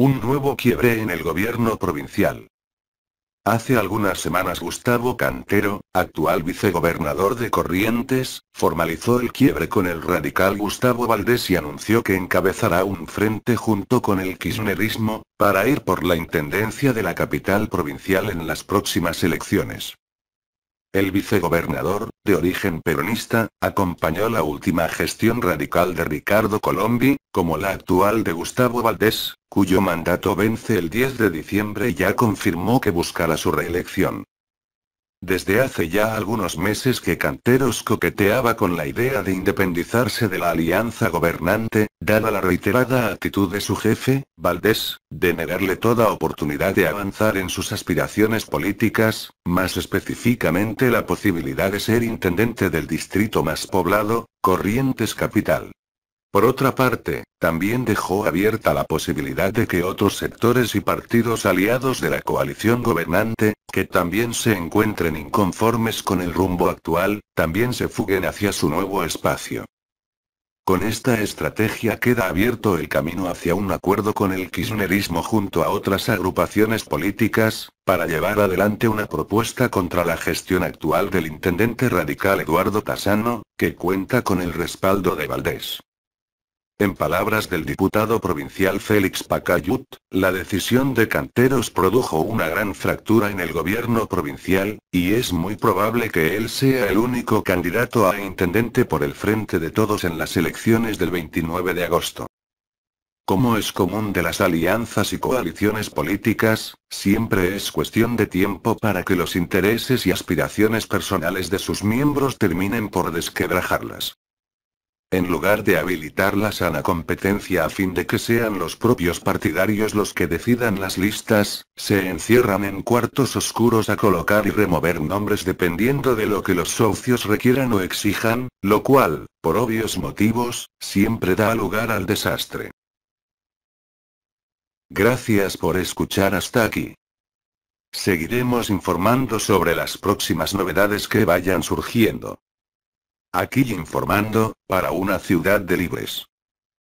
Un nuevo quiebre en el gobierno provincial. Hace algunas semanas Gustavo Cantero, actual vicegobernador de Corrientes, formalizó el quiebre con el radical Gustavo Valdés y anunció que encabezará un frente junto con el kirchnerismo, para ir por la intendencia de la capital provincial en las próximas elecciones. El vicegobernador, de origen peronista, acompañó la última gestión radical de Ricardo Colombi, como la actual de Gustavo Valdés, cuyo mandato vence el 10 de diciembre y ya confirmó que buscará su reelección. Desde hace ya algunos meses que Canteros coqueteaba con la idea de independizarse de la alianza gobernante, dada la reiterada actitud de su jefe, Valdés, de negarle toda oportunidad de avanzar en sus aspiraciones políticas, más específicamente la posibilidad de ser intendente del distrito más poblado, Corrientes Capital. Por otra parte, también dejó abierta la posibilidad de que otros sectores y partidos aliados de la coalición gobernante, que también se encuentren inconformes con el rumbo actual, también se fuguen hacia su nuevo espacio. Con esta estrategia queda abierto el camino hacia un acuerdo con el kirchnerismo junto a otras agrupaciones políticas, para llevar adelante una propuesta contra la gestión actual del intendente radical Eduardo Tasano, que cuenta con el respaldo de Valdés. En palabras del diputado provincial Félix Pacayut, la decisión de Canteros produjo una gran fractura en el gobierno provincial, y es muy probable que él sea el único candidato a intendente por el frente de todos en las elecciones del 29 de agosto. Como es común de las alianzas y coaliciones políticas, siempre es cuestión de tiempo para que los intereses y aspiraciones personales de sus miembros terminen por desquebrajarlas. En lugar de habilitar la sana competencia a fin de que sean los propios partidarios los que decidan las listas, se encierran en cuartos oscuros a colocar y remover nombres dependiendo de lo que los socios requieran o exijan, lo cual, por obvios motivos, siempre da lugar al desastre. Gracias por escuchar hasta aquí. Seguiremos informando sobre las próximas novedades que vayan surgiendo. Aquí informando, para una ciudad de libres.